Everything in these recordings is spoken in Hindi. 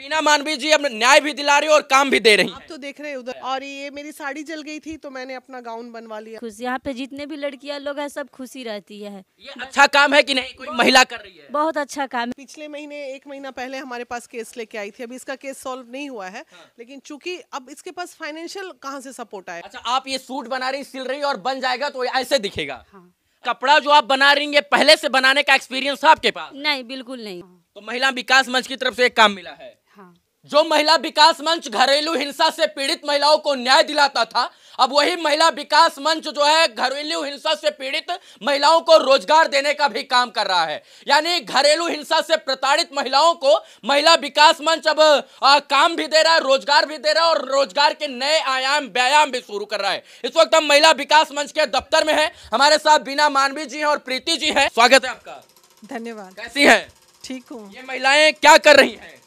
बीना मानवी जी अब न्याय भी दिला रही हो और काम भी दे रही आप तो देख रहे उधर और ये मेरी साड़ी जल गई थी तो मैंने अपना गाउन बनवा लिया खुश यहाँ पे जितने भी लड़कियाँ लोग हैं सब खुशी रहती है ये अच्छा काम है कि नहीं कोई महिला कर रही है बहुत अच्छा काम पिछले महीने एक महीना पहले हमारे पास केस लेके आई थी अभी इसका केस सोल्व नहीं हुआ है हाँ। लेकिन चूंकि अब इसके पास फाइनेंशियल कहाँ से सपोर्ट आया अच्छा आप ये सूट बना रही सिल रही और बन जाएगा तो ऐसे दिखेगा हाँ। कपड़ा जो आप बना रही है पहले से बनाने का एक्सपीरियंस था आपके पास नहीं बिल्कुल नहीं तो महिला विकास मंच की तरफ से एक काम मिला है हाँ। जो महिला विकास मंच घरेलू हिंसा से पीड़ित महिलाओं को न्याय दिलाता था अब वही महिला विकास मंच जो है घरेलू हिंसा से पीड़ित महिलाओं को रोजगार देने का भी काम कर रहा है यानी घरेलू हिंसा से प्रताड़ित महिलाओं को महिला विकास मंच अब आ, काम भी दे रहा है रोजगार भी दे रहा है और रोजगार के नए आयाम व्यायाम भी शुरू कर रहा है इस वक्त हम महिला विकास मंच के दफ्तर में है हमारे साथ बीना मानवी जी है और प्रीति जी है स्वागत है आपका धन्यवाद कैसी है ठीक हूँ ये महिलाएं क्या कर रही है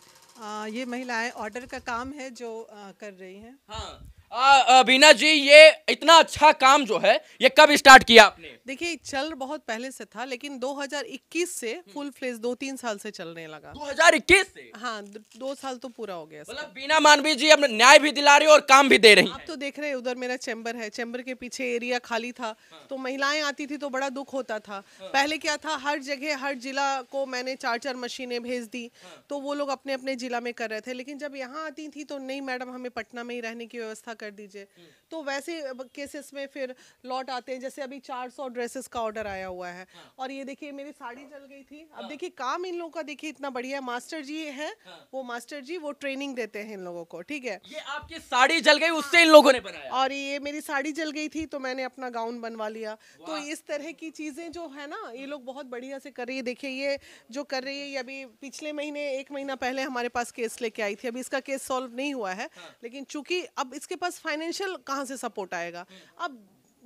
आ, ये महिलाएं ऑर्डर का काम है जो आ, कर रही हैं हाँ बीना जी ये इतना अच्छा काम जो है ये कब स्टार्ट किया आपने देखिए चल बहुत पहले से था लेकिन 2021 से फुल फ्लेज दो तीन साल से चलने लगा 2021 से हाँ दो साल तो पूरा हो गया मतलब बीना मानवी जी अब न्याय भी दिला रही और काम भी दे रही आप तो देख रहे हैं उधर मेरा चैम्बर है चैम्बर के पीछे एरिया खाली था हाँ। तो महिलाएं आती थी तो बड़ा दुख होता था हाँ। पहले क्या था हर जगह हर जिला को मैंने चार चार मशीने भेज दी हाँ। तो वो लोग अपने अपने जिला में कर रहे थे लेकिन जब यहाँ आती थी तो नहीं मैडम हमें पटना में ही रहने की व्यवस्था कर दीजिए तो वैसे केसेस में फिर लौट आते हैं जैसे अभी 400 ड्रेसेस का ऑर्डर आया हुआ है हाँ। और ये देखिए मेरी साड़ी जल गई थी अब हाँ। देखिए काम इन लोगों का देखिए इतना बढ़िया है मास्टर जी है हाँ। वो मास्टर जी वो ट्रेनिंग देते हैं इन लोगों को ठीक है ये आपकी साड़ी जल गई उससे इन लोगों ने बनाया और ये मेरी साड़ी जल गई थी तो मैंने अपना गाउन बनवा लिया तो इस तरह की चीजें जो है ना ये लोग बहुत बढ़िया से कर रही है देखिये ये जो कर रही है ये अभी पिछले महीने एक महीना पहले हमारे पास केस लेके आई थी अभी इसका केस सोल्व नहीं हुआ है हाँ। लेकिन चूंकि अब इसके पास पास फाइनेंशियल कहाँ से सपोर्ट आएगा अब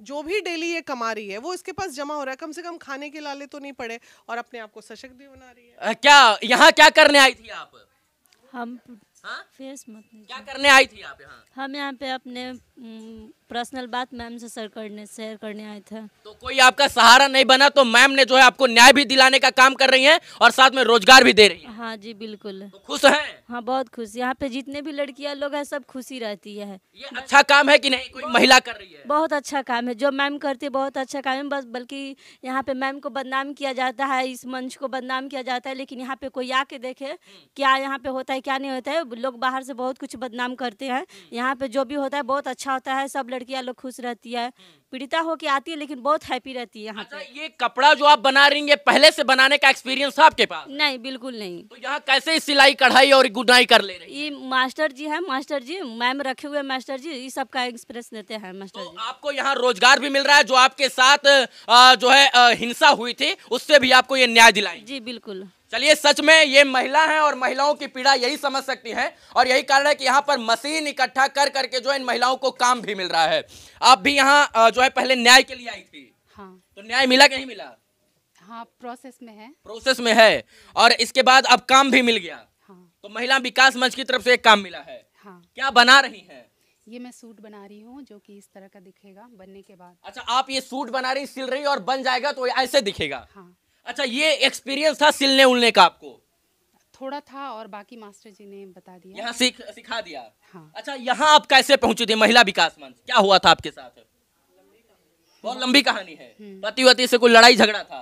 जो भी डेली ये कमा रही है वो इसके पास जमा हो रहा है कम से कम खाने के लाले तो नहीं पड़े और अपने आप को सशक्त भी बना रही है क्या यहाँ क्या करने आई थी आप हम हाँ? फेस मत क्या करने आई थी आप यहाँ हम यहाँ पे अपने पर्सनल हम्म, बात मैम से सर करने शेयर करने आए थे तो कोई आपका सहारा नहीं बना तो मैम ने जो है आपको न्याय भी दिलाने का काम कर रही हैं और साथ में रोजगार भी दे रही हैं हाँ जी बिल्कुल तो खुश हैं हाँ बहुत खुश यहाँ पे जितने भी लड़कियाँ लोग हैं सब खुशी रहती है ये अच्छा काम है कि नहीं कोई महिला कर रही है बहुत अच्छा काम है जो मैम करती है बहुत अच्छा काम है बस बल्कि यहाँ पे मैम को बदनाम किया जाता है इस मंच को बदनाम किया जाता है लेकिन यहाँ पे कोई आके देखे क्या यहाँ पे होता है क्या नहीं होता है लोग बाहर से बहुत कुछ बदनाम करते हैं यहाँ पे जो भी होता है बहुत अच्छा अच्छा होता है सब लड़कियां लोग खुश रहती है हम्म। पीड़िता होके आती है लेकिन बहुत हैप्पी रहती है यहाँ अच्छा, ये कपड़ा जो आप बना रही है पहले से बनाने का एक्सपीरियंस था आपके पास नहीं बिल्कुल नहीं तो यहाँ कैसे सिलाई कढ़ाई और गुनाई कर ले रही ये मास्टर जी है मास्टर जी मैम रखे हुए मास्टर जी सब का एक्सप्रेस देते हैं मास्टर तो जी आपको यहाँ रोजगार भी मिल रहा है जो आपके साथ जो है हिंसा हुई थी उससे भी आपको ये न्याय दिलाई जी बिल्कुल चलिए सच में ये महिला हैं और महिलाओं की पीड़ा यही समझ सकती हैं और यही कारण है कि यहाँ पर मशीन इकट्ठा कर करके जो इन महिलाओं को काम भी मिल रहा है आप भी यहाँ जो है पहले न्याय के लिए आई थी हाँ तो न्याय मिला कि नहीं मिला हाँ प्रोसेस में है प्रोसेस में है और इसके बाद अब काम भी मिल गया हाँ। तो महिला विकास मंच की तरफ से एक काम मिला है हाँ। क्या बना रही है ये मैं सूट बना रही हूँ जो कि इस तरह का दिखेगा बनने के बाद अच्छा आप ये सूट बना रही सिल रही और बन जाएगा तो ऐसे दिखेगा हाँ अच्छा ये एक्सपीरियंस था सिलने उलने का आपको थोड़ा था और बाकी मास्टर जी ने बता दिया यहाँ सिख, सिखा दिया हाँ। अच्छा यहाँ आप कैसे पहुंचे थे महिला विकास मंच क्या हुआ था आपके साथ बहुत लंबी कहानी है हम्म। पति वती से कोई लड़ाई झगड़ा था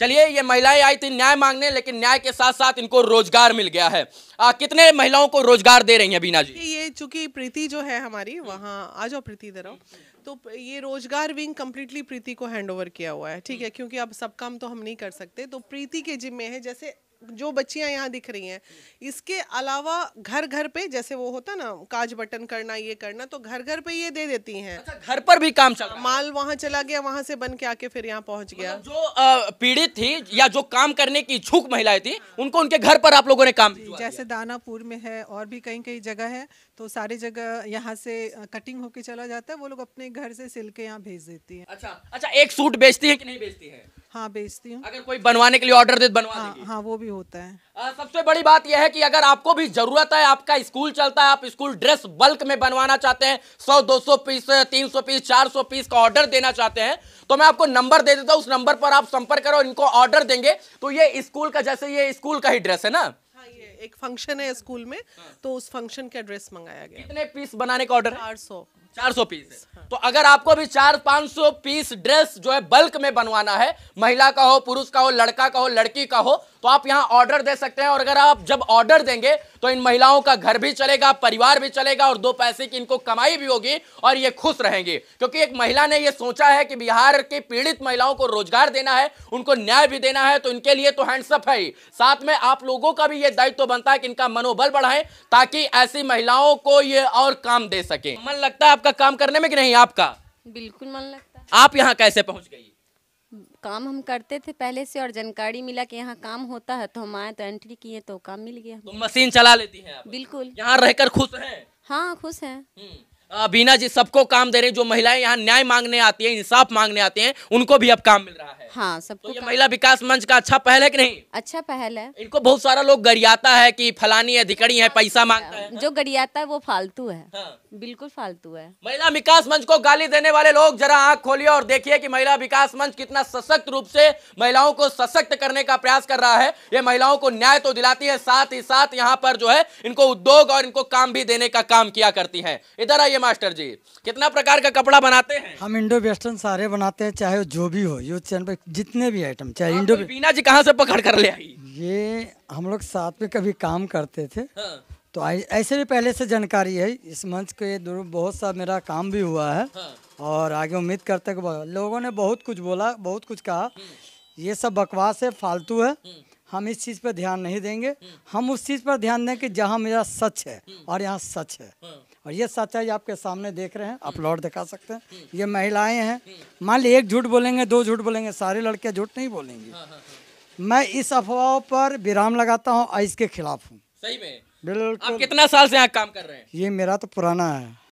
चलिए ये महिलाएं आई थी न्याय मांगने लेकिन न्याय के साथ साथ इनको रोजगार मिल गया है आ, कितने महिलाओं को रोजगार दे रही हैं बीना जी ये चूंकि प्रीति जो है हमारी वहाँ आ जाओ प्रीति इधर आओ तो ये रोजगार विंग कम्प्लीटली प्रीति को हैंड ओवर किया हुआ है ठीक है क्योंकि अब सब काम तो हम नहीं कर सकते तो प्रीति के जिम्मे है जैसे जो बच्चियां यहाँ दिख रही हैं इसके अलावा घर घर पे जैसे वो होता ना काज बटन करना ये करना तो घर घर पे ये दे देती हैं अच्छा घर पर भी काम चला माल वहाँ चला गया वहाँ से बन के आके फिर यहाँ पहुँच गया मतलब जो पीड़ित थी या जो काम करने की इच्छुक महिलाएं थी उनको उनके घर पर आप लोगों ने काम जैसे दानापुर में है और भी कई कई जगह है तो सारी जगह यहाँ से कटिंग होके चला जाता है वो लोग अपने घर से सिल के यहाँ भेज देती है अच्छा अच्छा एक सूट बेचती है कि नहीं बेचती है हाँ बेचती हूँ अगर कोई बनवाने के लिए ऑर्डर दे तो बनवा हाँ, हाँ वो भी होता है आ, सबसे बड़ी बात यह है कि अगर आपको भी जरूरत है आपका स्कूल चलता है आप स्कूल ड्रेस बल्क में बनवाना चाहते हैं सौ दो सौ पीस तीन सौ पीस चार सौ पीस का ऑर्डर देना चाहते हैं तो मैं आपको नंबर दे देता हूँ उस नंबर पर आप संपर्क करो इनको ऑर्डर देंगे तो ये स्कूल का जैसे ये स्कूल का ही ड्रेस है ना हाँ, एक फंक्शन है स्कूल में तो उस फंक्शन का ड्रेस मंगाया गया कितने पीस बनाने का ऑर्डर चार सौ चार सौ पीस तो अगर आपको भी चार पांच सौ पीस ड्रेस जो है बल्क में बनवाना है महिला का हो पुरुष का हो लड़का का हो लड़की का हो तो आप यहाँ ऑर्डर दे सकते हैं और अगर आप जब ऑर्डर देंगे तो इन महिलाओं का घर भी चलेगा परिवार भी चलेगा और दो पैसे की इनको कमाई भी होगी और ये खुश रहेंगे क्योंकि एक महिला ने ये सोचा है कि बिहार के पीड़ित महिलाओं को रोजगार देना है उनको न्याय भी देना है तो इनके लिए तो हैंडसअप है ही साथ में आप लोगों का भी ये दायित्व तो बनता है कि इनका मनोबल बढ़ाएं ताकि ऐसी महिलाओं को ये और काम दे सके मन लगता है आपका काम करने में कि नहीं आपका बिल्कुल मन लगता है आप यहाँ कैसे पहुँच गई काम हम करते थे पहले से और जानकारी मिला कि यहाँ काम होता है तो हम आए तो एंट्री किए तो काम मिल गया तो मशीन चला लेती हैं बिल्कुल यहाँ रहकर खुश हैं हाँ खुश हैं हम्म। बीना जी सबको काम दे रहे हैं जो महिलाएं यहाँ न्याय मांगने आती हैं इंसाफ मांगने आते हैं उनको भी अब काम मिल रहा है हाँ सबको तो ये महिला विकास मंच का अच्छा पहल है कि नहीं अच्छा पहल है इनको बहुत सारा लोग गरियाता है कि फलानी अधिकारी है पैसा हाँ, मांगता है जो गरियाता है वो फालतू है हाँ। बिल्कुल फालतू है महिला विकास मंच को गाली देने वाले लोग जरा आँख खोलिए और देखिए की महिला विकास मंच कितना सशक्त रूप से महिलाओं को सशक्त करने का प्रयास कर रहा है ये महिलाओं को न्याय तो दिलाती है साथ ही साथ यहाँ पर जो है इनको उद्योग और इनको काम भी देने का काम किया करती है इधर आइए मास्टर जी कितना प्रकार का कपड़ा बनाते हैं हम इंडो वेस्टर्न सारे बनाते हैं चाहे जो भी हो यूथ चैनल पर जितने भी आइटम चाहे इंडो हाँ, बीना जी कहाँ से पकड़ कर ले आई ये हम लोग साथ में कभी काम करते थे हाँ। तो ऐसे भी पहले से जानकारी है इस मंच के बहुत सा मेरा काम भी हुआ है हाँ। और आगे उम्मीद करते हैं लोगों ने बहुत कुछ बोला बहुत कुछ कहा हम्म। ये सब बकवास है फालतू है हम्म। हम इस चीज़ पर ध्यान नहीं देंगे हम्म। हम उस चीज़ पर ध्यान दें कि जहाँ मेरा सच है और यहाँ सच है और ये सच्चाई आपके सामने देख रहे हैं आप हम्म। लौट दिखा सकते हैं हम्म। ये महिलाएं हैं हम्म। मान ली एक झूठ बोलेंगे दो झूठ बोलेंगे सारे लड़के झूठ नहीं बोलेंगे हाँ, हाँ, हाँ। मैं इस अफवाह पर विराम लगाता हूँ आइस के खिलाफ हूँ सही में बिल्कुल कितना साल से यहाँ काम कर रहे हैं ये मेरा तो पुराना है